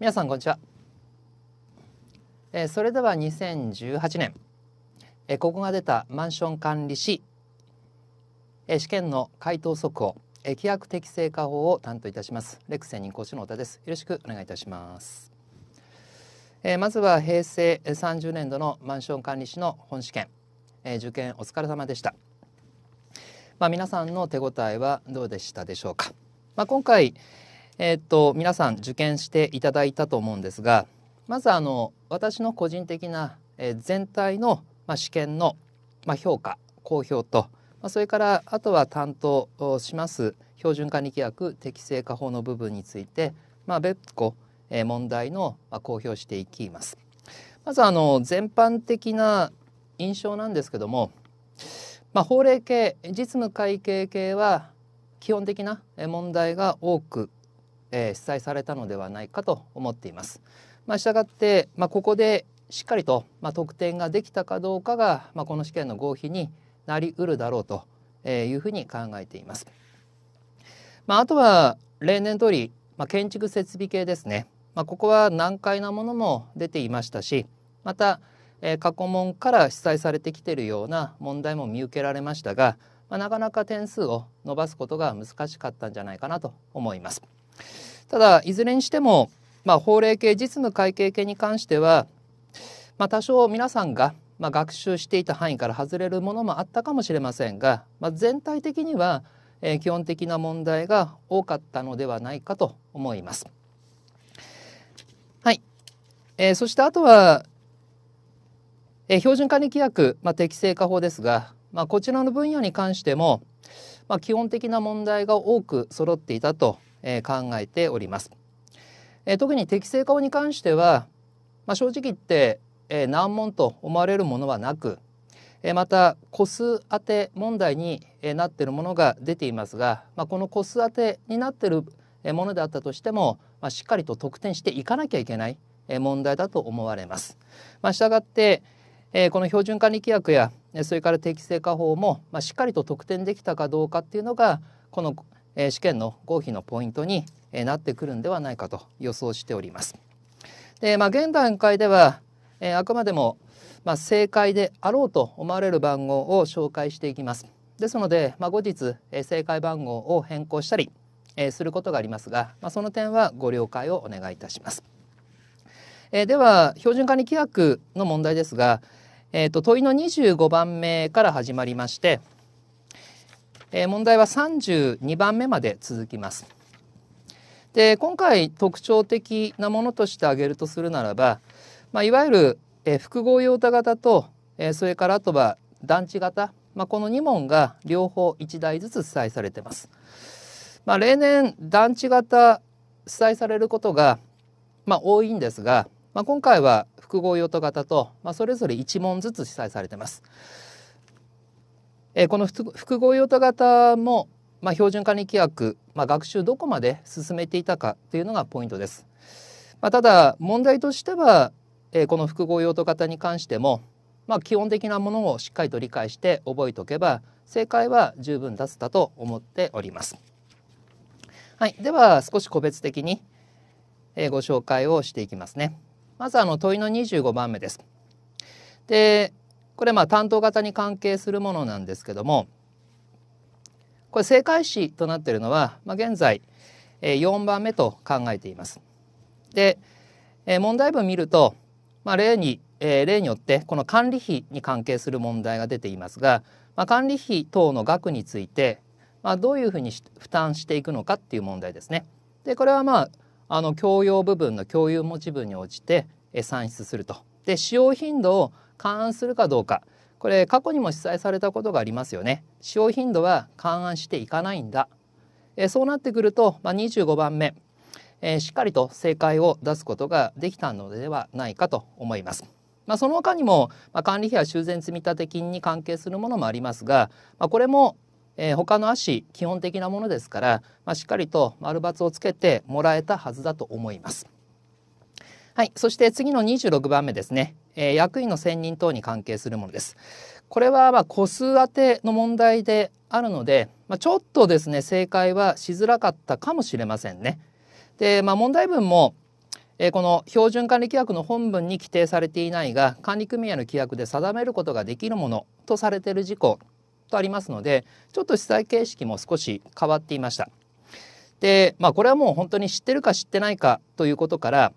皆さんこんにちは、えー、それでは2018年、えー、ここが出たマンション管理士、えー、試験の回答速報、えー、規約適正化法を担当いたしますレクセン任講師の太田ですよろしくお願いいたしますえー、まずは平成30年度のマンション管理士の本試験、えー、受験お疲れ様でした、まあ、皆さんの手応えはどうでしたでしょうか、まあ、今回、えー、っと皆さん受験していただいたと思うんですがまずあの私の個人的な、えー、全体の、まあ、試験の、まあ、評価公表と、まあ、それからあとは担当します標準管理規約適正化法の部分について、まあ、別個、えー、問題の、まあ、公表していきます。まずあの全般的な印象なんですけども、まあ、法令系実務会計系は基本的な問題が多くえー、記されたのではないかと思っています。まあ、従って、まあ、ここでしっかりと、まあ、得点ができたかどうかが、まあ、この試験の合否になりうるだろうというふうに考えています。まあ、あとは例年通り、まあ、建築設備系ですね、まあ、ここは難解なものも出ていましたしまた、えー、過去問から被災されてきているような問題も見受けられましたが、まあ、なかなか点数を伸ばすことが難しかったんじゃないかなと思います。ただいずれにしても、まあ、法令系実務会計系に関しては、まあ、多少皆さんが、まあ、学習していた範囲から外れるものもあったかもしれませんが、まあ、全体的には、えー、基本的な問題が多かったのではないかと思います。はい、えー、そしてあとは、えー、標準管理規約、まあ、適正化法ですが、まあ、こちらの分野に関しても、まあ、基本的な問題が多く揃っていたとえ考えております。え特に適正化に関しては、まあ、正直言って、え難問と思われるものはなく、えまた個数当て問題になっているものが出ていますが、まあ、この個数当てになっているものであったとしても、まあ、しっかりと得点していかなきゃいけない問題だと思われます。まあ、したがって、えこの標準管理規約やそれから適正化法も、まあ、しっかりと得点できたかどうかっていうのがこのえ試験の合否のポイントに、えなってくるんではないかと予想しております。でまあ、現段階では、えあくまでも、まあ、正解であろうと思われる番号を紹介していきます。ですので、まあ、後日、え正解番号を変更したり、えすることがありますが、まあ、その点はご了解をお願いいたします。えでは標準化に規約の問題ですが、えーと問いの25番目から始まりまして、えー、問題は32番目まで続きます。で今回特徴的なものとして挙げるとするならば、まあ、いわゆる、えー、複合用途型と、えー、それからあとは団地型、まあ、この2問が両方1台ずつ記載されてます。まあ、例年団地型記載されることが、まあ、多いんですが、まあ、今回は複合用途型と、まあ、それぞれ1問ずつ記載されてます。えー、この複合用途型も、まあ、標準管理規約、まあ、学習どこまで進めていたかというのがポイントです。まあ、ただ問題としては、えー、この複合用途型に関しても、まあ、基本的なものをしっかりと理解して覚えておけば正解は十分出せたと思っております。はい、では少し個別的に、えー、ご紹介をしていきますね。まずあの問いの25番目です。でこれまあ担当型に関係するものなんですけどもこれ正解詞となっているのは、まあ、現在4番目と考えています。で問題文見ると、まあ、例に例によってこの管理費に関係する問題が出ていますが、まあ、管理費等の額について、まあ、どういうふうに負担していくのかっていう問題ですね。でこれはまああの共用部分の共有持ち分に応じて算出するとで使用頻度を勘案するかどうかこれ過去にも記載されたことがありますよね使用頻度は勘案していかないんだえそうなってくると、まあ、25番目、えしっかりと正解を出すことができたのではないかと思います。まあ、その他にも、まあ、管理費や修繕積立金に関係するものもありますが、まあ、これも、えー、他の足基本的なものですから、ましっかりと丸×をつけてもらえたはずだと思います。はい、そして次の26番目ですね、えー、役員の選任等に関係するものです。これはま個数当ての問題であるので、まあ、ちょっとですね正解はしづらかったかもしれませんね。で、まあ、問題文も、えー、この標準管理規約の本文に規定されていないが管理組合の規約で定めることができるものとされている事項とありますのでちょっと記材形式も少し変わっていました。で、まあ、これはもう本当に知ってるか知ってないかということから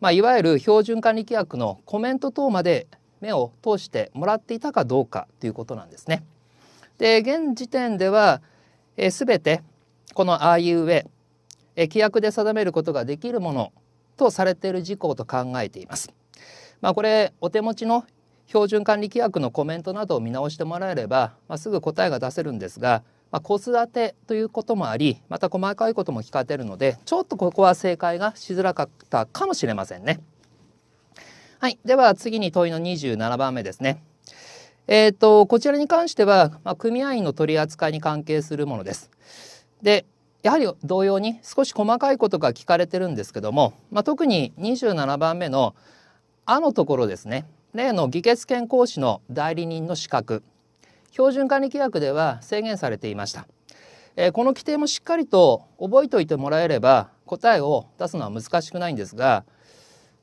まあ、いわゆる標準管理規約のコメント等まで目を通してもらっていたかどうかということなんですね。で現時点では、えー、全てこのあいうええ規約で定めることができるものとされている事項と考えています。まあ、これお手持ちの標準管理規約のコメントなどを見直してもらえれば、まあ、すぐ答えが出せるんですが、まあ、子育てということもありまた細かいことも聞かれてるのでちょっとここは正解がしづらかったかもしれませんね。はい、では次に問いの27番目ですね。えーと、とこちらに関しては、まあ、組合員の取り扱いに関係するものです。でやはり同様に少し細かいことが聞かれてるんですけども、まあ、特に27番目の「あ」のところですね例の議決権行使の代理人の資格標準管理規約では制限されていました。えこの規定もしっかりと覚えておいてもらえれば答えを出すのは難しくないんですが、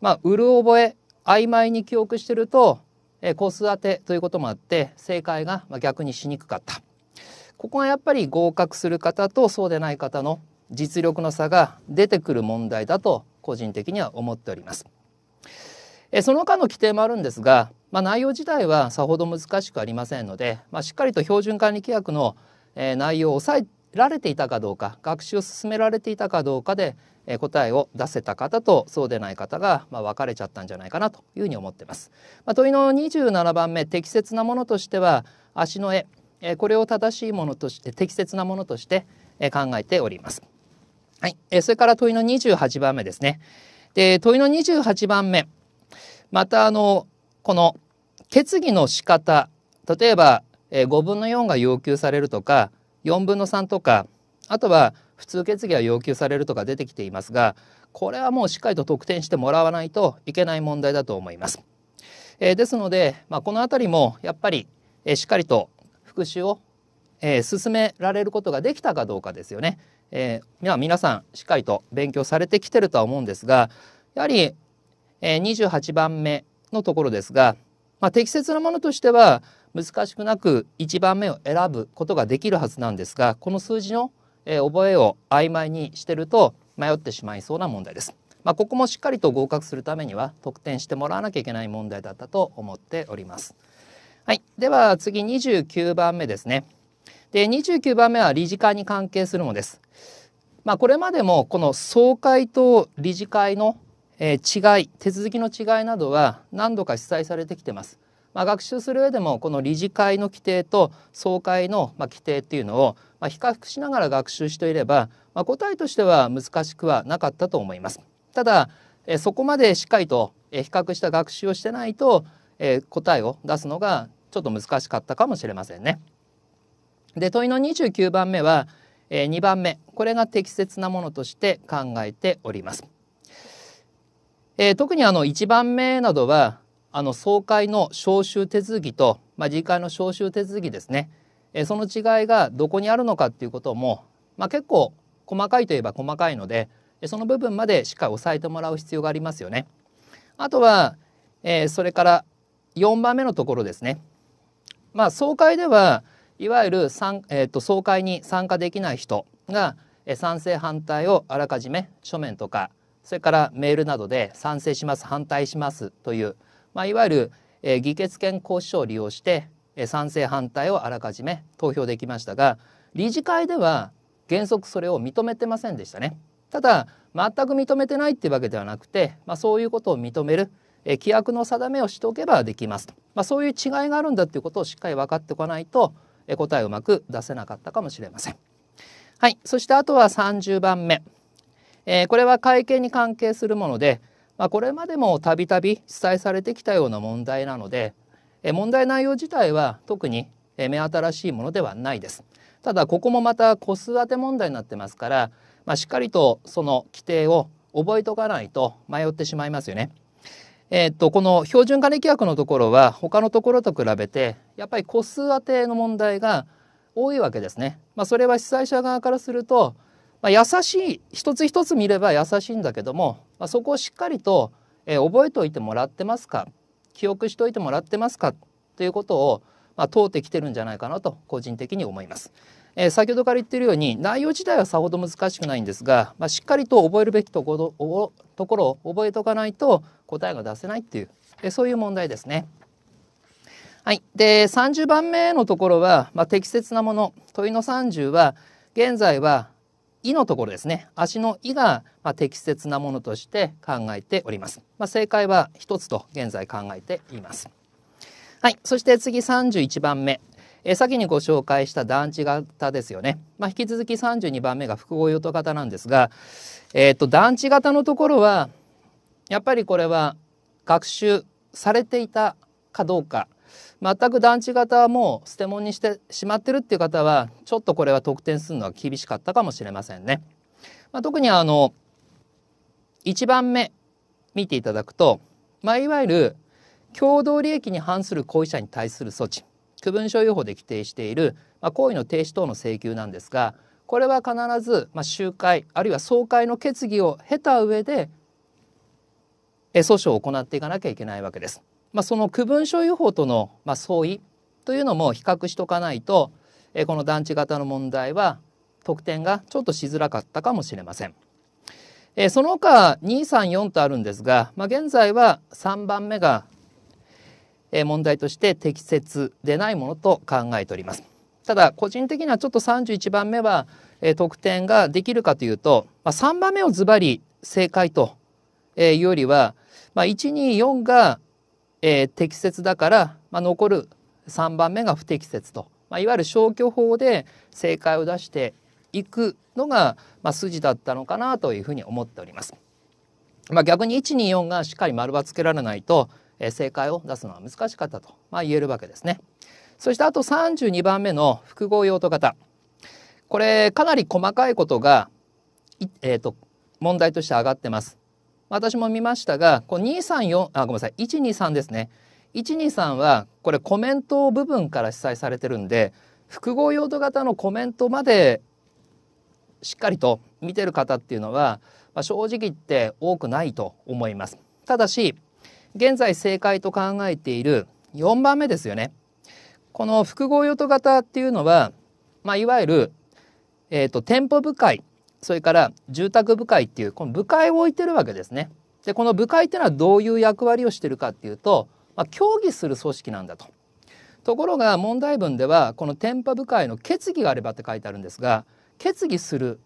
まあ、うる覚え曖昧に記憶してると、えー、個数当てということもあって正解がま逆にしにくかったここはやっぱり合格する方とそうでない方の実力の差が出てくる問題だと個人的には思っております。その他の規定もあるんですが、まあ、内容自体はさほど難しくありませんので、まあ、しっかりと標準管理規約の、内容を抑えられていたかどうか学習を進められていたかどうかで、答えを出せた方とそうでない方が、分かれちゃったんじゃないかなというふうに思っています。問いの27番目適切なものとしては足の絵、これを正しいものとして適切なものとして、考えております。はい、それから問いの28番目ですね。で問いの28番目またあのこの決議の仕方例えば、え5分の4が要求されるとか4分の3とかあとは普通決議は要求されるとか出てきていますがこれはもうしっかりと得点してもらわないといけない問題だと思います。えー、ですので、まあ、この辺りもやっぱり、えー、しっかりと復習を、えー、進められることができたかどうかですよね。えー、皆さんしっかりと勉強されてきてるとは思うんですがやはりえ28番目のところですが、まあ、適切なものとしては難しくなく1番目を選ぶことができるはずなんですがこの数字の、え覚えを曖昧にしてると迷ってしまいそうな問題です。まあ、ここもしっかりと合格するためには得点してもらわなきゃいけない問題だったと思っております。はい、では次29番目ですね。で29番目は理事会に関係するのです。まあ、これまでもこの総会と理事会のえー、違い手続きの違いなどは何度か記載されてきてます。まあ、学習する上でもこの理事会の規定と総会のまあ規定っていうのをまあ比較しながら学習していれば、まあ、答えとしては難しくはなかったと思います。ただ、えそこまでしっかりと比較した学習をしてないと、え答えを出すのがちょっと難しかったかもしれませんね。で問いの29番目は、えー、2番目これが適切なものとして考えております。えー、特にあの1番目などはあの総会の招集手続きと、まあ、次回の招集手続きですね、えー、その違いがどこにあるのかっていうことも、まあ、結構細かいといえば細かいのでその部分までしっかり押さえてもらう必要がありますよね。あとは、えー、それから4番目のところですね。まあ、総会ではいわゆる、えー、と総会に参加できない人が賛成反対をあらかじめ書面とかそれからメールなどで賛成します反対しますという、まあ、いわゆる、えー、議決権行使書を利用して、えー、賛成反対をあらかじめ投票できましたが理事会では原則それを認めてませんでしたね。ただ全く認めてないっていうわけではなくて、まあ、そういうことを認める、えー、規約の定めをしておけばできますと、まあ、そういう違いがあるんだっていうことをしっかり分かっておかないと、えー、答えをうまく出せなかったかもしれません。はい、そしてあとは30番目えー、これは会見に関係するもので、まあ、これまでもたびたび記載されてきたような問題なので、えー、問題内容自体は特に目新しいものではないです。ただここもまた個数当て問題になってますから、まあ、しっかりとその規定を覚えとかないと迷ってしまいますよね。えー、っとこの標準化力学のところは他のところと比べてやっぱり個数当ての問題が多いわけですね。まあ、それは主催者側からするとまあ、優しい一つ一つ見れば優しいんだけども、まあ、そこをしっかりと、えー、覚えておいてもらってますか記憶しておいてもらってますかということを、まあ、問うてきてるんじゃないかなと個人的に思います。えー、先ほどから言ってるように内容自体はさほど難しくないんですが、まあ、しっかりと覚えるべきところところを覚えておかないと答えが出せないっていう、えー、そういう問題ですね。はい、で30番目のところは、まあ、適切なもの問いの30は現在は「い」のところですね足の「胃が、ま適切なものとして考えております、まあ、正解は1つと現在考えていますはいそして次31番目え先にご紹介した団地型ですよね、まあ、引き続き32番目が複合用途型なんですが、えーと団地型のところはやっぱりこれは学習されていたかどうか全く団地型はもう捨て物にしてしまってるっていう方はちょっとこれは得点するのは厳しかったかもしれませんね。まあ、特にあの1番目見ていただくと、まあ、いわゆる共同利益に反する行為者に対する措置区分所有法で規定している、まあ、行為の停止等の請求なんですがこれは必ず、まあ、集会あるいは総会の決議を経た上で訴訟を行っていかなきゃいけないわけです。まあ、その区分所有法との、まあ、相違というのも比較しとかないと、えこの団地型の問題は得点がちょっとしづらかったかもしれません。えその他234とあるんですが、まあ、現在は3番目が、え問題として適切でないものと考えております。ただ個人的にはちょっと31番目は、え得点ができるかというと、まあ、3番目をズバリ正解と、えいうよりは、まあ、124がえー、適切だから、まあ、残る3番目が不適切と、まあ、いわゆる消去法で正解を出していくのが、まあ、筋だったのかなというふうに思っております。まあ、逆に124がしっかり丸はつけられないと、えー、正解を出すのは難しかったと、まあ、言えるわけですね。そしてあと32番目の複合用途型これかなり細かいことが、えーと、問題として上がってます。私も見ましたがこう二三四、あごめんなさい123ですね一二三はこれコメント部分から記載されてるんで複合用途型のコメントまでしっかりと見てる方っていうのは、まあ、正直言って多くないと思います。ただし現在正解と考えている4番目ですよね。この複合用途型っていうのは、まあ、いわゆる、えーと店舗部会それから住宅部会っていうこの部会を置いてるわけですね。でこの部会っていうのはどういう役割をしてるかっていうと、まあ、協議する組織なんだと。ところが問題文ではこの天波部会の決議があればって書いてあるんですが決議する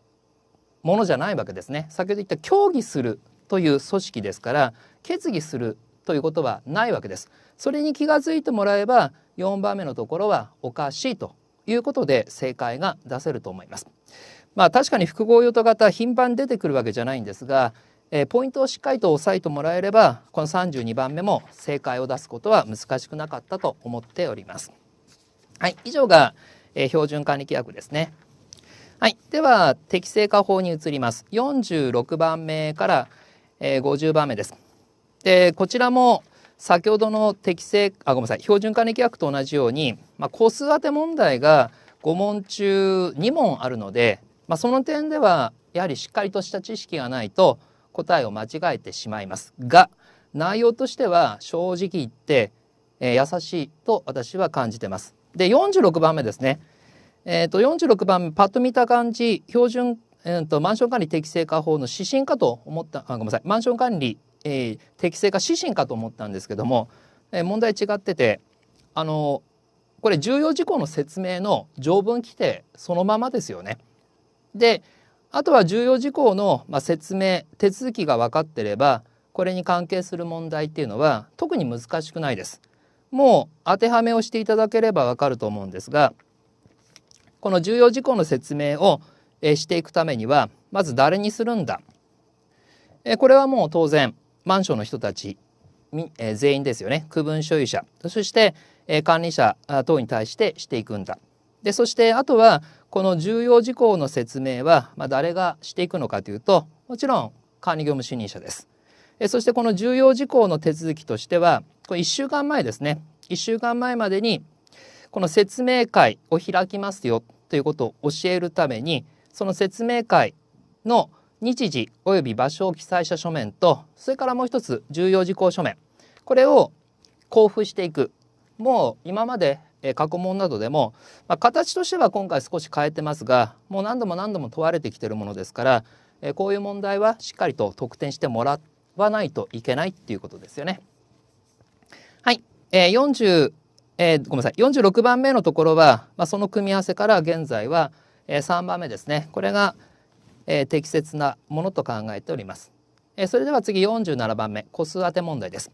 ものじゃないわけですね。先ほど言った協議するという組織ですから決議するということはないわけです。それに気が付いてもらえば4番目のところはおかしいということで正解が出せると思います。まあ確かに複合用途型頻繁に出てくるわけじゃないんですが、えー、ポイントをしっかりと押さえてもらえればこの32番目も正解を出すことは難しくなかったと思っております。はい、以上が、えー、標準管理規約ですね。はい、では適正化法に移ります。46番目から、えー、50番目です。でこちらも先ほどの適正あごめんなさい標準管理規約と同じように、まあ、個数当て問題が5問中2問あるのでまあ、その点ではやはりしっかりとした知識がないと答えを間違えてしまいますが内容としては正直言って、えー、優しいと私は感じてます。で46番目ですね。えーと、46番目パッと見た感じ標準、えーと、マンション管理適正化法の指針かと思ったあごめんなさいマンション管理、えー、適正化指針かと思ったんですけども、えー、問題違っててあのこれ重要事項の説明の条文規定そのままですよね。であとは重要事項の、まあ、説明手続きが分かってればこれに関係する問題っていうのは特に難しくないです。もう当てはめをしていただければ分かると思うんですがこの重要事項の説明をしていくためにはまず誰にするんだこれはもう当然マンションの人たち全員ですよね区分所有者そして管理者等に対してしていくんだでそしてあとはこの重要事項の説明は、まあ、誰がしていくのかというともちろん管理業務主任者です。えそしてこの重要事項の手続きとしてはこれ1週間前ですね1週間前までにこの説明会を開きますよということを教えるためにその説明会の日時及び場所を記載した書面とそれからもう一つ重要事項書面これを交付していくもう今までえ過去問などでも、まあ、形としては今回少し変えてますがもう何度も何度も問われてきてるものですから、えこういう問題はしっかりと得点してもらわないといけないっていうことですよね。はい、えー、40えー、ごめんなさい46番目のところは、まあ、その組み合わせから現在は、えー、3番目ですねこれが、えー、適切なものと考えております。えそれでは次47番目個数当て問題です。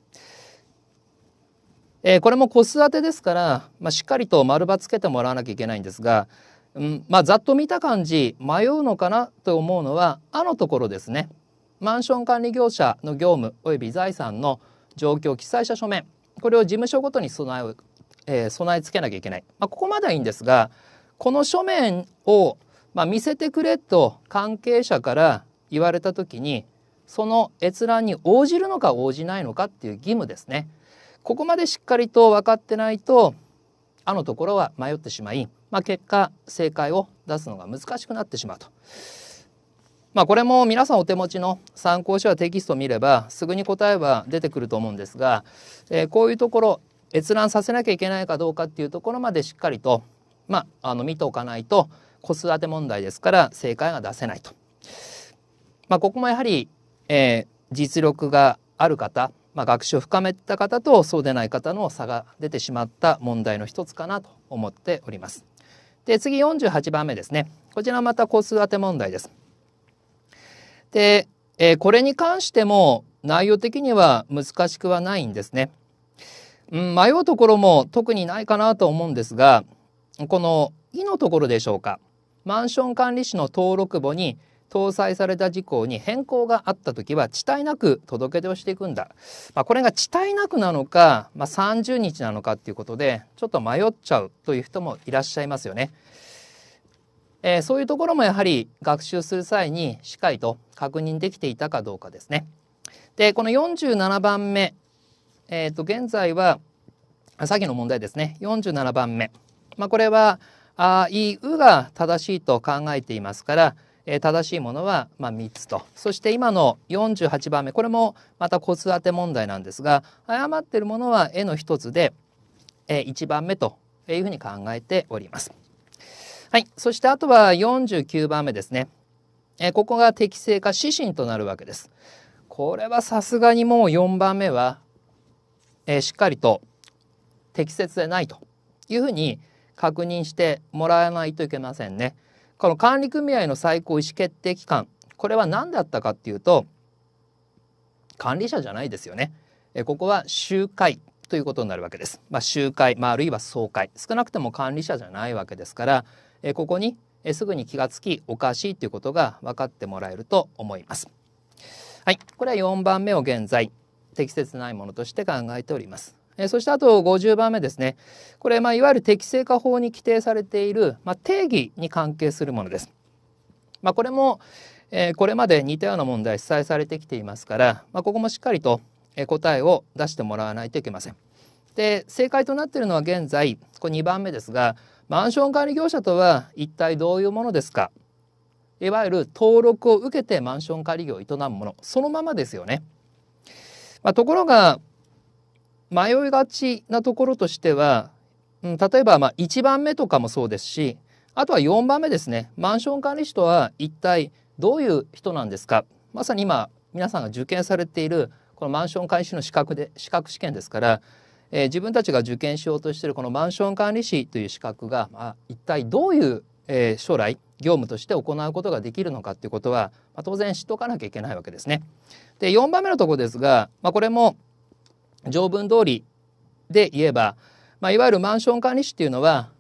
えー、これも個数当てですから、まあ、しっかりと丸場つけてもらわなきゃいけないんですが、うんまあ、ざっと見た感じ迷うのかなと思うのは「あ」のところですね。マンション管理業者の業務及び財産の状況記載者書面これを事務所ごとに備え,、えー、備え付けなきゃいけない、まあ、ここまではいいんですがこの書面を、まあ、見せてくれと関係者から言われた時にその閲覧に応じるのか応じないのかっていう義務ですね。ここまでしっかりと分かってないとあのところは迷ってしまい、まあ、結果正解を出すのが難しくなってしまうと。まあ、これも皆さんお手持ちの参考書やテキストを見ればすぐに答えは出てくると思うんですが、えー、こういうところ閲覧させなきゃいけないかどうかっていうところまでしっかりと、まあ、あの見ておかないと子育て問題ですから正解が出せないと。まあ、ここもやはり、えー、実力がある方まあ、学習を深めた方とそうでない方の差が出てしまった問題の一つかなと思っております。で次48番目ですねこちらまた個数当て問題です。で、えー、これに関しても内容的には難しくはないんですね。うん、迷うところも特にないかなと思うんですがこの「い」のところでしょうかマンション管理士の登録簿に「搭載された事項に変更があった時は遅滞なく届け出をしていくんだ、まあ、これが遅滞なくなのか、まあ、30日なのかっていうことでちょっと迷っちゃうという人もいらっしゃいますよね。えー、そういうところもやはり学習する際にしっかりと確認できていたかどうかですね。でこの47番目、えー、と現在はさっきの問題ですね47番目、まあ、これは「あいう」が正しいと考えていますから「えー、正しいものはま3つとそして今の48番目これもまたコツ当て問題なんですが誤ってるものは絵の1つで、えー、1番目というふうに考えております。はい、そしてあとは49番目ですね。えー、ここが適正化指針となるわけです。これはさすがにもう4番目は、えー、しっかりと適切でないというふうに確認してもらわないといけませんね。この管理組合の最高意思決定機関これは何だったかっていうと管理者じゃないですよね。えここは集会ということになるわけです。まあ、集会、まあ、あるいは総会少なくとも管理者じゃないわけですからえここにえすぐに気がつきおかしいということが分かってもらえると思います。はい、これは4番目を現在適切ないものとして考えております。そしてあと50番目ですねこれ、まあ、いわゆる適正化法に規定されている、まあ、定義に関係するものです。まあ、これも、えこれまで似たような問題記載されてきていますから、まあ、ここもしっかりと答えを出してもらわないといけません。で正解となっているのは現在これ2番目ですがマンション管理業者とは一体どういうものですかいわゆる登録を受けてマンション管理業を営むものそのままですよね。まあ、ところが迷いがちなところとしては、うん、例えばま1番目とかもそうですしあとは4番目ですねマンション管理士とは一体どういう人なんですかまさに今皆さんが受験されているこのマンション管理士の資格で資格試験ですから、えー、自分たちが受験しようとしているこのマンション管理士という資格が、まあ、一体どういう、えー、将来業務として行うことができるのかということは、まあ、当然知っておかなきゃいけないわけですね。で4番目のところですが、まあ、これも条文通りで言えば、まあ、いわゆるマンション管理士っていうのは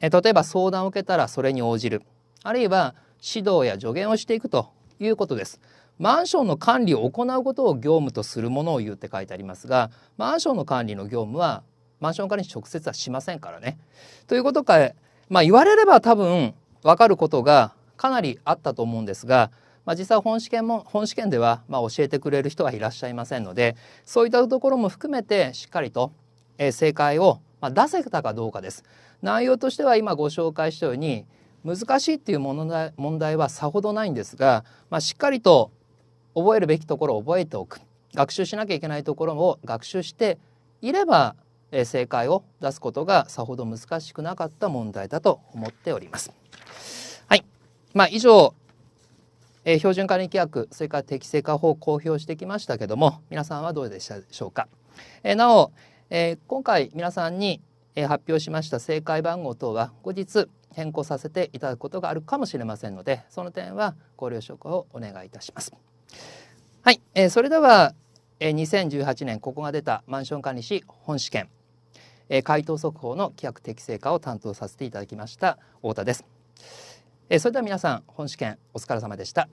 例えば相談を受けたらそれに応じるあるいは指導や助言をしていくということです。マンションの管理を行うことを業務とするものを言うって書いてありますがマンションの管理の業務はマンション管理直接はしませんからね。ということか、まあ、言われれば多分分かることがかなりあったと思うんですがまあ、実際本試験も本試験ではま教えてくれる人はいらっしゃいませんのでそういったところも含めてしっかりと、え正解をま出せたかどうかです。内容としては今ご紹介したように難しいっていう問題はさほどないんですが、まあ、しっかりと覚えるべきところを覚えておく学習しなきゃいけないところを学習していれば正解を出すことがさほど難しくなかった問題だと思っております。はい、まあ、以上えー、標準管理規約それから適正化法を公表してきましたけども皆さんはどうでしたでしょうか、えー、なお、えー、今回皆さんにえ発表しました正解番号等は後日変更させていただくことがあるかもしれませんのでその点はご了承をお願いいたします。はい、えー、それでは、えー、2018年ここが出たマンション管理士本試験、えー、回答速報の規約適正化を担当させていただきました太田です。えそれでは皆さん本試験お疲れ様でした。